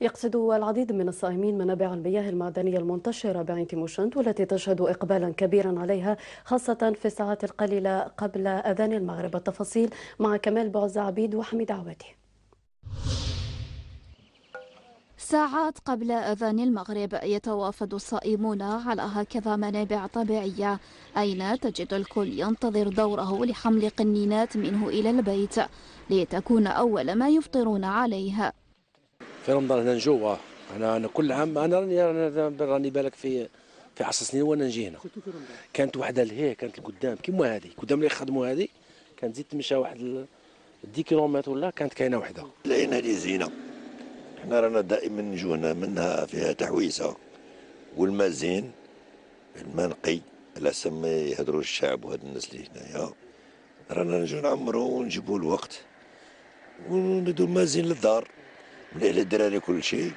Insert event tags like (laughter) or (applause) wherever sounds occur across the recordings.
يقصد العديد من الصائمين منابع المياه المعدنية المنتشرة بعين تيموشنت والتي تشهد إقبالا كبيرا عليها خاصة في الساعات القليلة قبل أذان المغرب التفاصيل مع كمال بعز عبيد وحميد عواتي ساعات قبل أذان المغرب يتوافد الصائمون على هكذا منابع طبيعية أين تجد الكل ينتظر دوره لحمل قنينات منه إلى البيت لتكون أول ما يفطرون عليها في رمضان هنا نجوا انا انا كل عام انا راني راني بالك في في عشر سنين وانا نجي هنا كانت وحده لهي كانت القدام كيما هذه قدام اللي خدموا هذه كانت زيد تمشى واحد 10 كيلومتر ولا كانت كاينه وحده العين هذه زينه حنا رانا دائما نجو هنا منها فيها تحويسه والماء زين الماء نقي على سما يهدروا الشعب وهاد الناس اللي هنايا رانا نجو نعمرو ونجيبو الوقت ونبدو الماء زين للدار للدراري كل شيء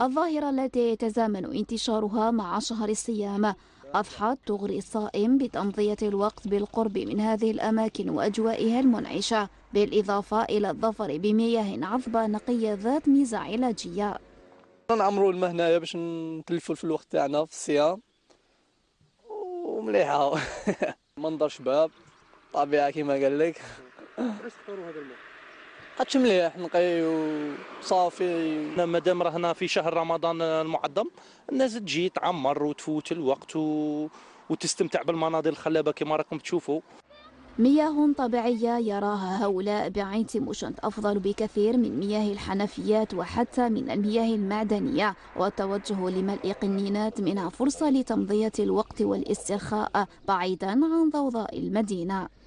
الظاهرة التي يتزامن انتشارها مع شهر الصيام أضحت تغري الصائم بتمضية الوقت بالقرب من هذه الأماكن وأجوائها المنعشة بالإضافة إلى الظفر بمياه عذبة نقية ذات ميزة علاجية نعمروا الماء هنايا باش نتلفوا في الوقت تاعنا في الصيام ومليحة (laughs) منظر شباب طبيعة كما قال لك (laughs) هادشي مليح نقي وصافي مادام راه في شهر رمضان المعظم الناس تجي تعمر وتفوت الوقت و... وتستمتع بالمناظر الخلابه كما راكم تشوفوا مياه طبيعية يراها هؤلاء بعين تيموشنت أفضل بكثير من مياه الحنفيات وحتى من المياه المعدنية والتوجه لملء قنينات منها فرصة لتمضية الوقت والاسترخاء بعيدا عن ضوضاء المدينة